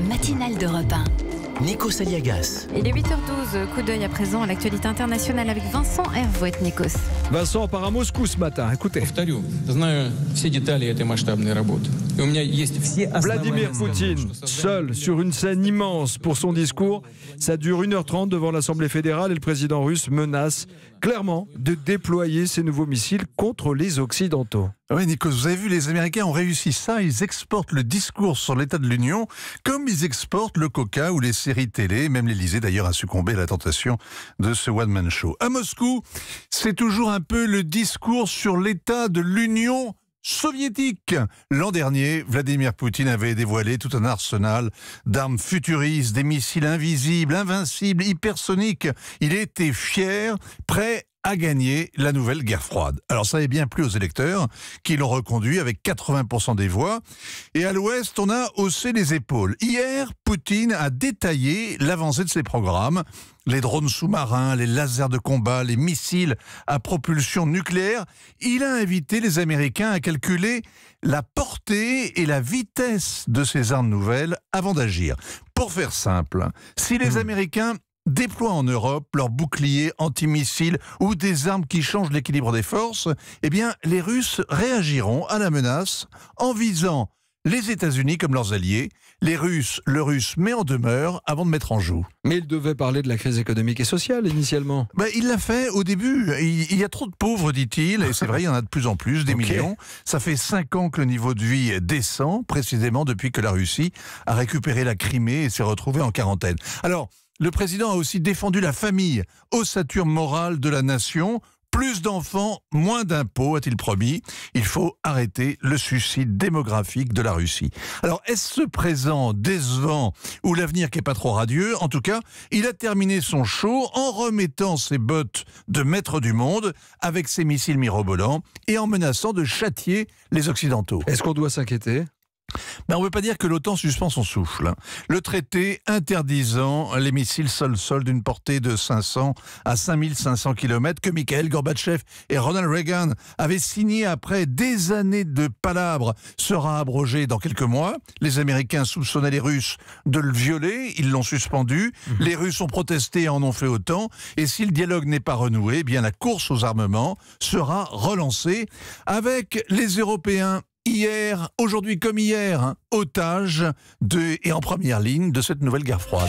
matinale d'Europe 1. Nico Saliagas. Il est 8h12, coup d'œil à présent à l'actualité internationale avec Vincent Hervouet, Nikos. Vincent part à Moscou ce matin, écoutez. Vladimir Poutine, seul sur une scène immense pour son discours, ça dure 1h30 devant l'Assemblée fédérale et le président russe menace clairement de déployer ses nouveaux missiles contre les Occidentaux. Oui, Nico, vous avez vu, les Américains ont réussi ça. Ils exportent le discours sur l'état de l'Union comme ils exportent le coca ou les séries télé. Même l'Elysée, d'ailleurs, a succombé à la tentation de ce one-man show. À Moscou, c'est toujours un peu le discours sur l'état de l'Union soviétique. L'an dernier, Vladimir Poutine avait dévoilé tout un arsenal d'armes futuristes, des missiles invisibles, invincibles, hypersoniques. Il était fier, prêt a gagné la nouvelle guerre froide. Alors ça est bien plus aux électeurs qui l'ont reconduit avec 80% des voix. Et à l'ouest, on a haussé les épaules. Hier, Poutine a détaillé l'avancée de ses programmes. Les drones sous-marins, les lasers de combat, les missiles à propulsion nucléaire. Il a invité les Américains à calculer la portée et la vitesse de ces armes nouvelles avant d'agir. Pour faire simple, si les hmm. Américains déploient en Europe leurs boucliers antimissiles ou des armes qui changent l'équilibre des forces, eh bien, les Russes réagiront à la menace en visant les États-Unis comme leurs alliés. Les Russes, le Russe met en demeure avant de mettre en joue. Mais il devait parler de la crise économique et sociale initialement. Ben, il l'a fait au début. Il, y a trop de pauvres, dit-il, et c'est vrai, il y en a de plus en plus, des millions. Ça fait cinq ans que le niveau de vie descend, précisément depuis que la Russie a récupéré la Crimée et s'est retrouvée en quarantaine. Alors, le président a aussi défendu la famille, ossature morale de la nation. Plus d'enfants, moins d'impôts, a-t-il promis. Il faut arrêter le suicide démographique de la Russie. Alors, est-ce ce présent décevant ou l'avenir qui n'est pas trop radieux En tout cas, il a terminé son show en remettant ses bottes de maître du monde avec ses missiles mirobolants et en menaçant de châtier les Occidentaux. Est-ce qu'on doit s'inquiéter ben, on ne veut pas dire que l'OTAN suspend son souffle. Hein. Le traité interdisant les missiles sol-sol d'une portée de 500 à 5500 km que Mikhail Gorbatchev et Ronald Reagan avaient signé après des années de palabres sera abrogé dans quelques mois. Les Américains soupçonnaient les Russes de le violer, ils l'ont suspendu. Mhm. Les Russes ont protesté et en ont fait autant. Et si le dialogue n'est pas renoué, eh bien la course aux armements sera relancée avec les Européens hier, aujourd'hui comme hier, hein, otage de, et en première ligne de cette nouvelle guerre froide.